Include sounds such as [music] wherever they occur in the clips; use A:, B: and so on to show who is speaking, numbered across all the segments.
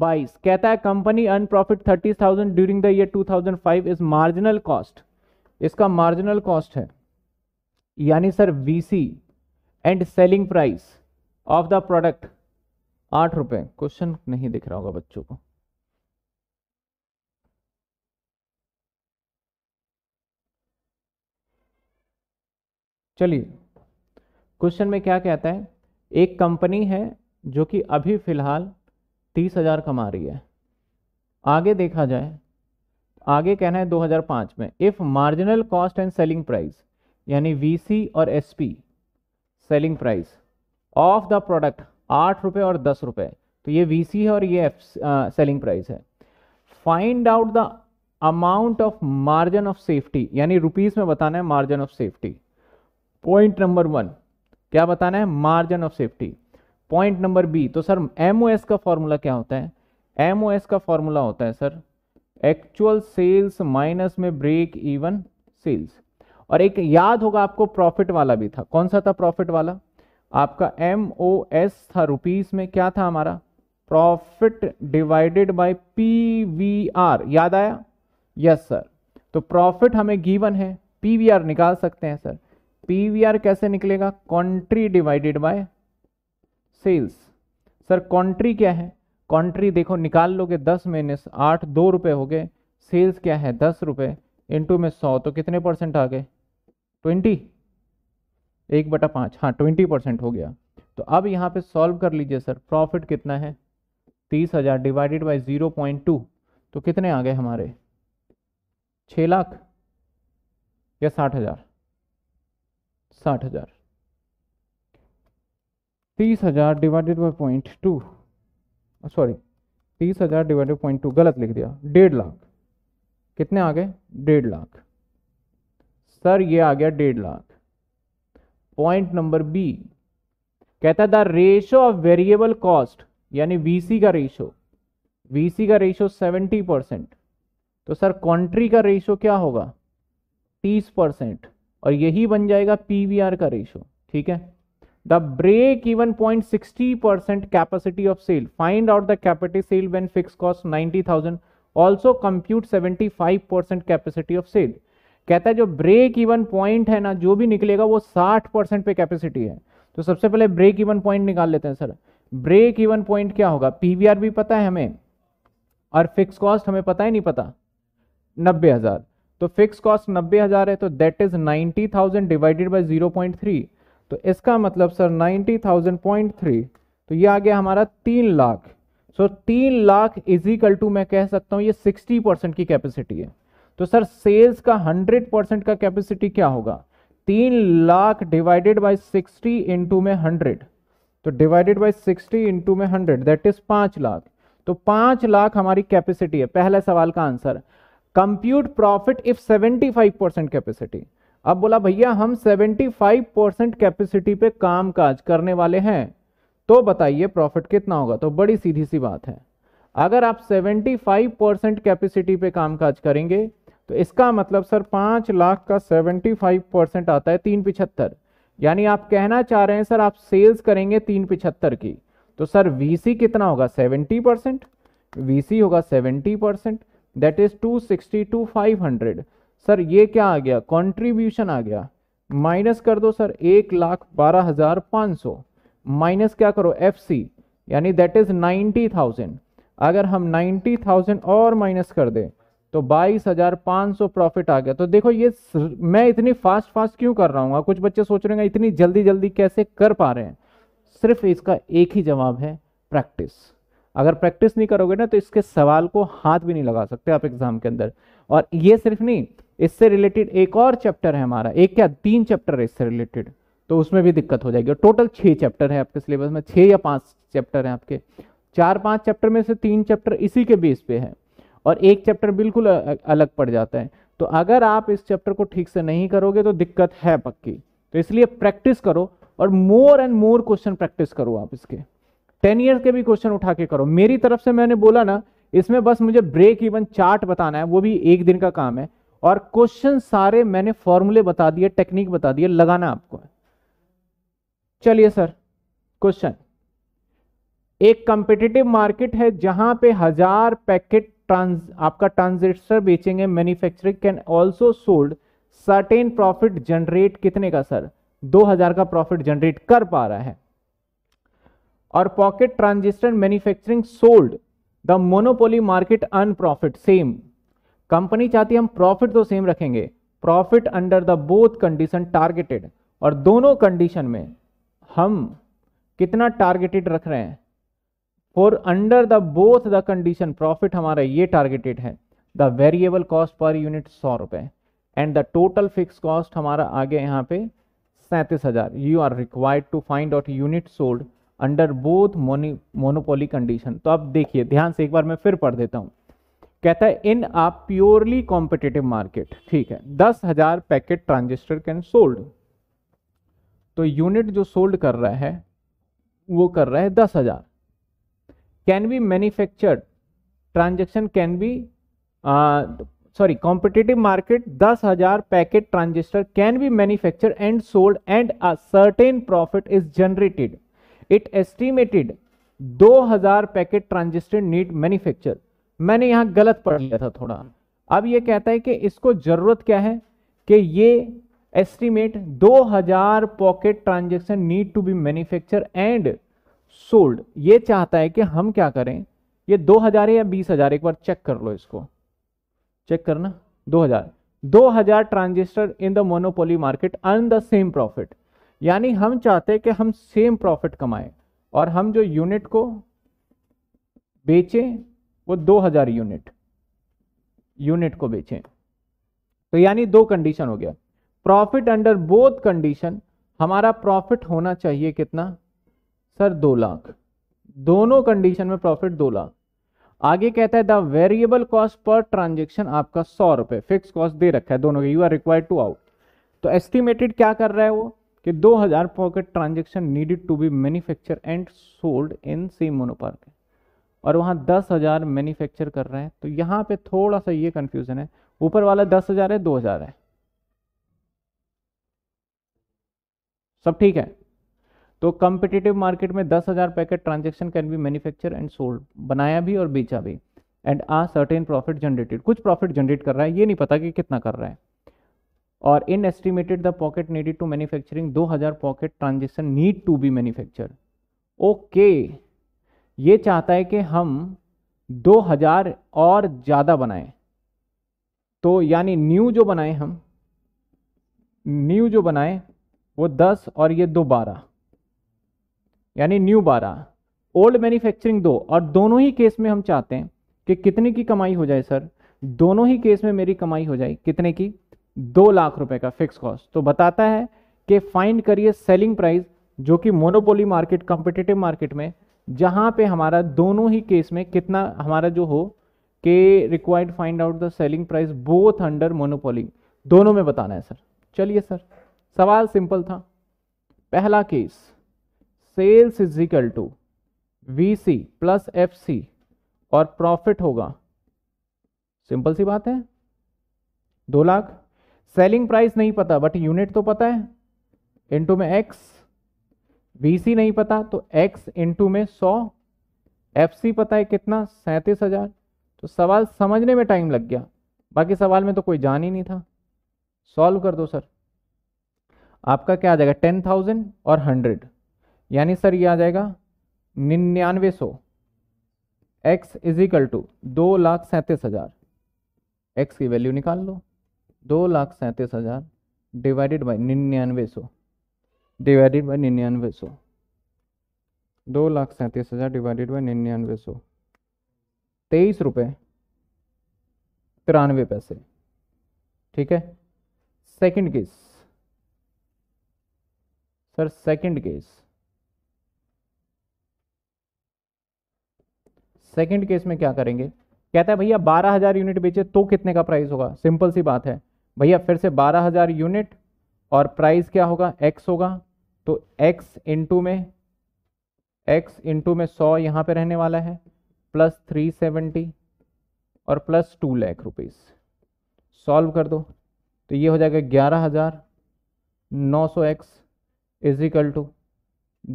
A: बाईस कहता है company earn profit thirty thousand during the year two thousand five is marginal cost इसका marginal cost है यानी sir VC and selling price of the product आठ रुपए क्वेश्चन नहीं दिख रहा होगा बच्चों को चलिए क्वेश्चन में क्या कहता है एक कंपनी है जो कि अभी फिलहाल तीस हज़ार कमा रही है आगे देखा जाए आगे कहना है 2005 में if marginal cost and selling price यानी वीसी और SP selling price of the product आठ रुपये और दस रुपये तो ये वीसी है और ये एफ सेलिंग प्राइस है find out the amount of margin of safety यानी रुपीज़ में बताना है margin of safety point number one क्या बताना है margin of safety point number B तो सर एम का फॉर्मूला क्या होता है एम का फॉर्मूला होता है सर एक्चुअल सेल्स माइनस में ब्रेक इवन सेल्स और एक याद होगा आपको प्रॉफिट वाला भी था कौन सा था प्रॉफिट वाला आपका एम ओ एस था रुपीज में क्या था हमारा profit divided by P V R याद आया यस yes, सर तो प्रॉफिट हमें गिवन है पी वी आर निकाल सकते हैं सर पी वी आर कैसे निकलेगा country divided by sales sir country क्या है कंट्री देखो निकाल लोगे दस माइनस आठ दो रुपये हो गए सेल्स क्या है दस रुपये इंटू में सौ तो कितने परसेंट आ गए ट्वेंटी एक बटा पाँच हाँ ट्वेंटी परसेंट हो गया तो अब यहाँ पे सॉल्व कर लीजिए सर प्रॉफिट कितना है तीस हज़ार divided by zero point two तो कितने आ गए हमारे छः लाख या साठ हज़ार साठ हज़ार तीस हज़ार divided by point two sorry तीस हज़ार डिवाइडेड पॉइंट टू गलत लिख दिया डेढ़ लाख कितने आ गए डेढ़ लाख सर ये आ गया डेढ़ लाख पॉइंट नंबर बी कहता है the ratio of variable cost यानी वीसी का रेशो वीसी का रेशो सेवेंटी परसेंट तो सर कंट्री का रेशो क्या होगा तीस परसेंट और यही बन जाएगा पीवीआर का रेशो ठीक है the break even point 60% capacity of sale find out the capacity sale when fixed cost 90000 also compute 75% capacity of sale कहता है जो ब्रेक इवन पॉइंट है ना जो भी निकलेगा वो 60 परसेंट पे कैपेसिटी है तो सबसे पहले ब्रेक इवन पॉइंट निकाल लेते हैं सर ब्रेक इवन पॉइंट क्या होगा पीवीआर भी पता है हमें और फिक्स कॉस्ट हमें पता ही नहीं पता नब्बे हज़ार तो फिक्स कॉस्ट नब्बे हज़ार है तो that is ninety thousand divided by zero तो इसका मतलब sir ninety thousand point three तो ये आ गया हमारा तीन लाख सो तीन लाख इजिकल टू मैं कह सकता हूँ ये सिक्सटी परसेंट की कैपेसिटी है तो सर सेल्स का हंड्रेड परसेंट का कैपेसिटी क्या होगा तीन lakh divided by sixty into में हंड्रेड तो डिवाइडेड बाई सिक्सटी इंटू में हंड्रेड दैट इज पांच लाख तो पांच लाख हमारी कैपेसिटी है पहले सवाल का answer compute profit if seventy five percent capacity अब बोला भैया हम 75 परसेंट कैपेसिटी पे काम काज करने वाले हैं तो बताइए प्रॉफिट कितना होगा तो बड़ी सीधी सी बात है अगर आप 75 परसेंट कैपेसिटी पे काम काज करेंगे तो इसका मतलब सर पाँच लाख का 75 परसेंट आता है तीन पिछहत्तर यानी आप कहना चाह रहे हैं सर आप सेल्स करेंगे तीन पिछहत्तर की तो सर वी कितना होगा सेवेंटी परसेंट होगा seventy percent that is two sixty two five hundred sir ये क्या आ गया कंट्रीब्यूशन आ गया माइनस कर दो सर एक लाख बारह हजार पाँच सौ माइनस क्या करो एफ सी यानी दैट इज नाइन्टी थाउजेंड अगर हम नाइन्टी थाउजेंड और माइनस कर दें तो बाईस हजार पाँच सौ प्रॉफिट आ गया तो देखो ये मैं इतनी फास्ट फास्ट क्यों कर रहा हूँ कुछ बच्चे सोच रहे हैं इतनी जल्दी जल्दी कैसे कर पा रहे हैं सिर्फ इसका एक ही जवाब है प्रैक्टिस अगर प्रैक्टिस नहीं करोगे ना तो इसके सवाल को हाथ भी नहीं लगा सकते आप एग्जाम के अंदर और ये सिर्फ नहीं इससे रिलेटेड एक और चैप्टर है हमारा एक क्या तीन चैप्टर है इससे रिलेटेड तो उसमें भी दिक्कत हो जाएगी और टोटल छह चैप्टर है आपके सिलेबस में छह या पांच चैप्टर है आपके चार पांच चैप्टर में से तीन चैप्टर इसी के बेस पे है और एक चैप्टर बिल्कुल अलग पड़ जाता है तो अगर आप इस चैप्टर को ठीक से नहीं करोगे तो दिक्कत है पक्की तो इसलिए प्रैक्टिस करो और more and more question practice करो आप इसके टेन ईयर्स के भी क्वेश्चन उठा के करो मेरी तरफ से मैंने बोला ना इसमें बस मुझे ब्रेक इवन चार्ट बताना है वो भी एक दिन का काम है और क्वेश्चन सारे मैंने फॉर्मूले बता दिए टेक्निक बता दिए लगाना आपको चलिए सर क्वेश्चन एक कंपिटेटिव मार्केट है जहां पे हजार पैकेट ट्रांस आपका ट्रांजिस्टर बेचेंगे manufacturing can also sold certain profit generate कितने का सर 2000 का प्रॉफिट जनरेट कर पा रहा है और pocket transistor manufacturing sold the monopoly market earn profit same company चाहती है हम प्रॉफिट तो सेम रखेंगे profit under the both condition targeted और दोनों कंडीशन में हम कितना टारगेटेड रख रहे हैं for under the both the condition profit हमारा ये टारगेटेड है the variable cost per unit सौ रुपए and the total fix cost हमारा आगे यहाँ पे सैंतीस हजार you are required to find out unit sold under both मोनी मोनोपोली कंडीशन तो अब देखिए ध्यान से एक बार मैं फिर पढ़ देता हूँ कहता है in uh purely competitive market ठीक है दस हजार पैकेट ट्रांजिस्टर कैन सोल्ड तो यूनिट जो सोल्ड कर रहा है वो कर रहा है दस हजार can be manufactured transaction can be sorry competitive market दस हजार packet transistor can be manufacture and sold and a certain profit is generated it estimated दो हजार पैकेट ट्रांजिस्टर नीड मैन्युफैक्चर मैंने यहां गलत पढ़ लिया था थोड़ा अब ये कहता है कि इसको ज़रूरत क्या है कि ये estimate 2000 pocket transaction need to be manufacture and sold ये चाहता है कि हम क्या करें ये 2000 है या 20000 एक बार चेक कर लो इसको चेक करना 2000 2000 transistor in the monopoly market earn the same profit यानी हम चाहते हैं कि हम सेम प्रॉफिट कमाएं और हम जो यूनिट को बेचें वो 2000 यूनिट यूनिट को बेचें तो यानी दो कंडीशन हो गया प्रॉफिट अंडर बोथ कंडीशन हमारा प्रॉफिट होना चाहिए कितना सर दो लाख दोनों कंडीशन में प्रॉफिट दो लाख आगे कहता है the variable cost per transaction आपका सौ रुपए फिक्स कॉस्ट दे रखा है दोनों you are required to out तो एस्टिमेटेड क्या कर रहा है वो कि 2000 pocket transaction needed to be manufacture and sold in same monopoly और वहाँ दस हज़ार मैन्युफैक्चर कर रहे हैं तो यहाँ पे थोड़ा सा ये कन्फ्यूज़न है ऊपर वाला दस हज़ार है दो हज़ार है सब ठीक है तो कम्पिटिटिव मार्केट में दस हज़ार packet transaction can be manufacture and sold बनाया भी और बेचा भी and uh certain profit generated कुछ प्रॉफिट जनरेट कर रहा है ये नहीं पता कि कितना कर रहा है और in estimated the pocket needed to manufacturing दो हजार pocket transaction need to be manufacture okay ये चाहता है कि हम 2000 और ज़्यादा बनाएं तो यानी न्यू जो बनाएं हम न्यू जो बनाएं वो 10 और ये दो 12 यानी न्यू 12 ओल्ड मैन्युफैक्चरिंग दो और दोनों ही केस में हम चाहते हैं कि कितने की कमाई हो जाए सर दोनों ही केस में मेरी कमाई हो जाए कितने की दो लाख रुपए का फिक्स कॉस्ट तो बताता है कि फाइंड करिए सेलिंग प्राइस जो कि मोनोपोली मार्केट कॉम्पिटेटिव मार्केट में जहाँ पे हमारा दोनों ही केस में कितना हमारा जो हो के required find out the selling price both under monopoly दोनों में बताना है सर चलिए सर सवाल सिंपल था पहला case sales is equal to V C plus F C और प्रॉफिट होगा सिंपल सी बात है दो लाख सेलिंग प्राइस नहीं पता बट यूनिट तो पता है इंटू में एक्स BC नहीं पता तो एक्स इंटू में सौ एफ सी पता है कितना सैंतीस हजार तो सवाल समझने में टाइम लग गया बाकी सवाल में तो कोई जान ही नहीं था सॉल्व कर दो सर आपका क्या आ जाएगा टेन थाउजेंड और हंड्रेड यानी सर ये आ जाएगा निन्यानवे सौ एक्स इजिकल टू दो लाख सैंतीस हज़ार एक्स की वैल्यू निकाल लो दो लाख सैंतीस हज़ार डिवाइडेड बाई निन्यानवे सौ डिवाइडेड बाई निन्यानवे सौ दो लाख सैंतीस हज़ार डिवाइडेड बाई निन्यानवे सौ तेईस रुपये तिरानवे पैसे ठीक है second case sir second case second case में क्या करेंगे कहता है भैया बारह हजार यूनिट बेचे तो कितने का प्राइस होगा सिंपल सी बात है भैया फिर से बारह हजार यूनिट और प्राइस क्या होगा एक्स होगा तो एक्स इंटू में एक्स इंटू में सौ यहाँ पे रहने वाला है प्लस थ्री सेवेंटी और plus two lakh rupees solve कर दो तो ये हो जाएगा ग्यारह हज़ार नौ सौ एक्स इजिकल टू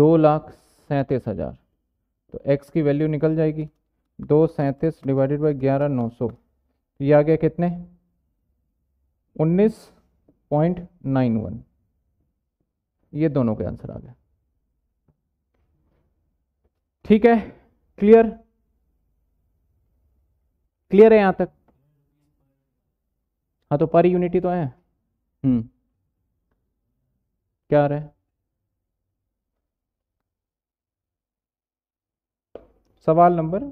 A: दो लाख सैंतीस हज़ार तो एक्स की वैल्यू निकल जाएगी दो सैंतीस डिवाइडेड बाई ग्यारह नौ सौ ये आ गया कितने उन्नीस पॉइंट नाइन वन ये दोनों के आंसर आ गए ठीक है क्लियर क्लियर है यहां तक हाँ तो पर यूनिटी तो है हम्म क्या रहा है सवाल नंबर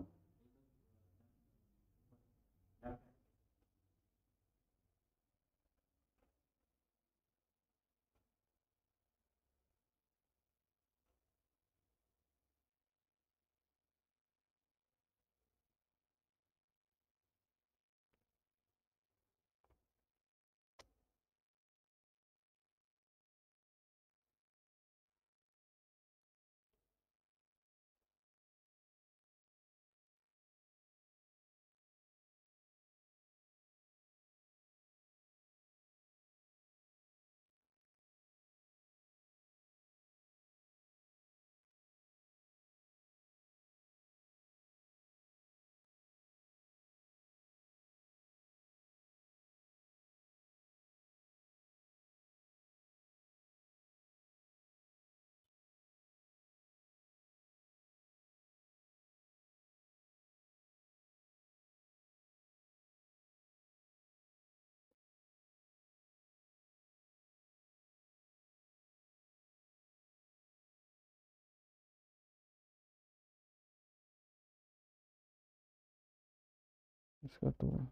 A: इसका थोड़ा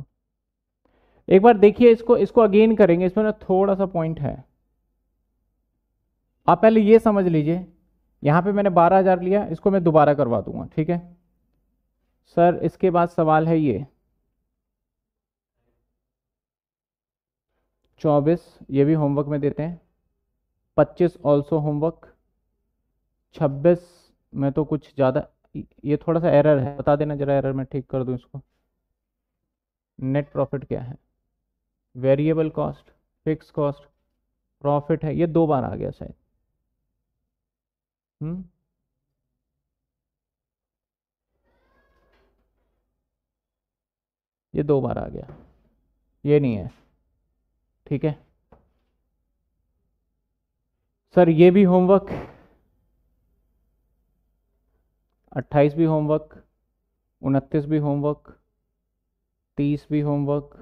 A: तो एक बार देखिए इसको इसको अगेन करेंगे इसमें ना थोड़ा सा पॉइंट है आप पहले ये समझ लीजिए यहाँ पे मैंने बारह हज़ार लिया इसको मैं दोबारा करवा दूंगा ठीक है सर इसके बाद सवाल है ये चौबीस ये भी होमवर्क में देते हैं पच्चीस ऑल्सो होमवर्क छब्बीस में तो कुछ ज़्यादा ये थोड़ा सा एरर है बता देना जरा एरर मैं ठीक कर दूँ इसको नेट प्रॉफिट क्या है variable cost fix cost profit है ये दो बार आ गया शायद हम्म? ये दो बार आ गया ये नहीं है ठीक है सर ये भी होमवर्क अट्ठाईस भी होमवर्क उनतीस भी होमवर्क तीस भी होमवर्क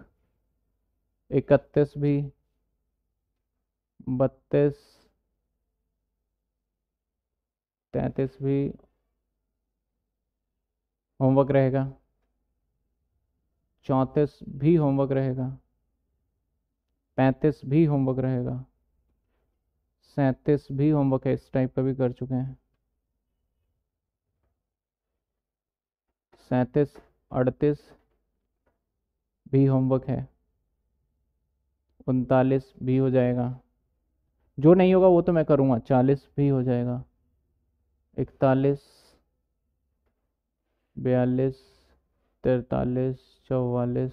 A: इकतीस भी बत्तीस तैंतीस भी होमवर्क रहेगा चौंतीस भी होमवर्क रहेगा पैंतीस भी होमवर्क रहेगा सैंतीस भी होमवर्क है इस टाइप का भी कर चुके हैं सैंतीस अड़तीस भी होमवर्क है उनतालीस भी हो जाएगा जो नहीं होगा वो तो मैं करूँगा चालीस भी हो जाएगा इकतालीस बयालीस तैतालीस चौवालीस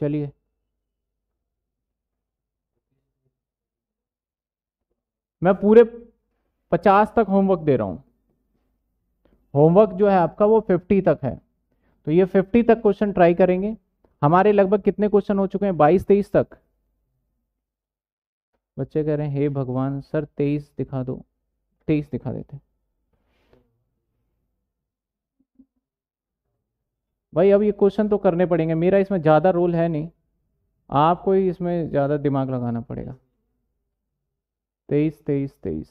A: चलिए मैं पूरे पचास तक होमवर्क दे रहा हूँ होमवर्क जो है आपका वो फिफ्टी तक है तो ये फिफ्टी तक क्वेश्चन ट्राई करेंगे हमारे लगभग कितने क्वेश्चन हो चुके हैं बाईस तेईस तक बच्चे कह रहे हैं हे भगवान सर तेईस दिखा दो तेईस दिखा देते भाई अब ये क्वेश्चन तो करने पड़ेंगे मेरा इसमें ज़्यादा रोल है नहीं आपको ही इसमें ज़्यादा दिमाग लगाना पड़ेगा तेईस तेईस तेईस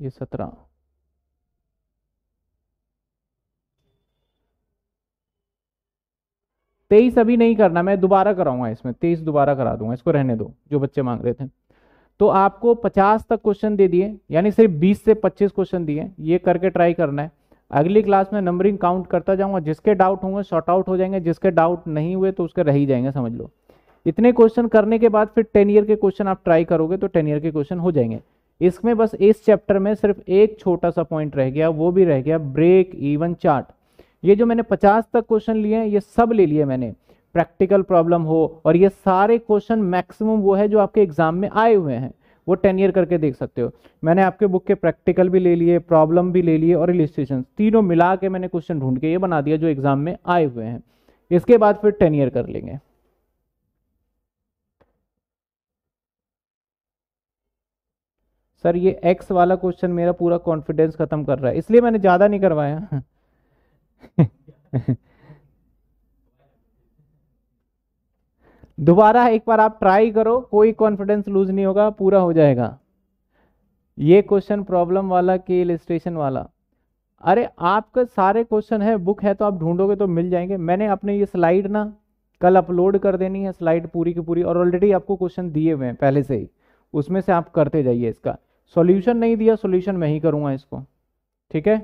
A: ये सत्रह तेईस अभी नहीं करना मैं दोबारा कराऊंगा इसमें तेईस दोबारा करा दूंगा इसको रहने दो जो बच्चे मांग रहे थे तो आपको पचास तक क्वेश्चन दे दिए यानी सिर्फ बीस से पच्चीस क्वेश्चन दिए ये करके ट्राई करना है अगली क्लास में नंबरिंग काउंट करता जाऊंगा जिसके डाउट होंगे शॉर्ट आउट हो जाएंगे जिसके डाउट नहीं हुए तो उसके रह ही जाएंगे समझ लो इतने क्वेश्चन करने के बाद फिर टेन ईयर के क्वेश्चन आप ट्राई करोगे तो टेन ईयर के क्वेश्चन हो जाएंगे इसमें बस इस चैप्टर में सिर्फ एक छोटा सा पॉइंट रह गया वो भी रह गया ब्रेक इवन चार्ट ये जो मैंने 50 तक क्वेश्चन लिए हैं ये सब ले लिए मैंने प्रैक्टिकल प्रॉब्लम हो और ये सारे क्वेश्चन मैक्सिमम वो है जो आपके एग्जाम में आए हुए हैं वो टेन ईयर करके देख सकते हो मैंने आपके बुक के प्रैक्टिकल भी ले लिए प्रॉब्लम भी ले लिए और इलिस्ट्रेशन तीनों मिला के मैंने क्वेश्चन ढूंढ के ये बना दिया जो एग्जाम में आए हुए हैं इसके बाद फिर टेन ईयर कर लेंगे सर ये एक्स वाला क्वेश्चन मेरा पूरा कॉन्फिडेंस ख़त्म कर रहा है इसलिए मैंने ज़्यादा नहीं करवाया [laughs] दोबारा एक बार आप ट्राई करो कोई कॉन्फिडेंस लूज नहीं होगा पूरा हो जाएगा ये क्वेश्चन प्रॉब्लम वाला के इलिस्ट्रेशन वाला अरे आपके सारे क्वेश्चन है बुक है तो आप ढूंढोगे तो मिल जाएंगे मैंने अपने ये स्लाइड ना कल अपलोड कर देनी है स्लाइड पूरी की पूरी और ऑलरेडी आपको क्वेश्चन दिए हुए हैं पहले से ही उसमें से आप करते जाइए इसका सॉल्यूशन नहीं दिया सॉल्यूशन मैं ही करूंगा इसको ठीक है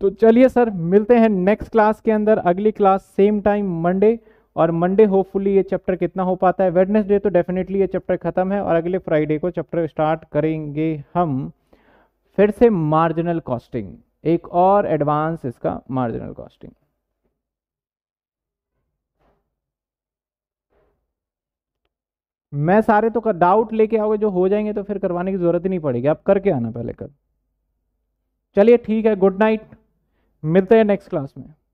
A: तो चलिए सर मिलते हैं नेक्स्ट क्लास के अंदर अगली क्लास सेम टाइम मंडे और मंडे होपफुली ये चैप्टर कितना हो पाता है वेडनेसडे तो डेफिनेटली ये चैप्टर खत्म है और अगले फ्राइडे को चैप्टर स्टार्ट करेंगे हम फिर से मार्जिनल कॉस्टिंग एक और एडवांस इसका मार्जिनल कॉस्टिंग मैं सारे तो डाउट लेके आओगे जो हो जाएंगे तो फिर करवाने की जरूरत ही नहीं पड़ेगी आप करके आना पहले कर चलिए ठीक है गुड नाइट मिलते हैं नेक्स्ट क्लास में